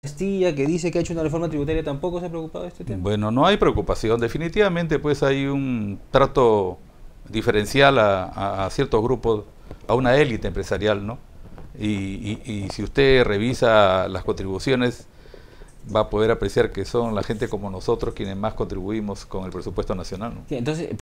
Castilla, que dice que ha hecho una reforma tributaria, tampoco se ha preocupado de este tema. Bueno, no hay preocupación. Definitivamente, pues hay un trato diferencial a, ciertos grupos, a una élite empresarial, ¿no? Y, si usted revisa las contribuciones, va a poder apreciar que son la gente como nosotros quienes más contribuimos con el presupuesto nacional. ¿no? entonces,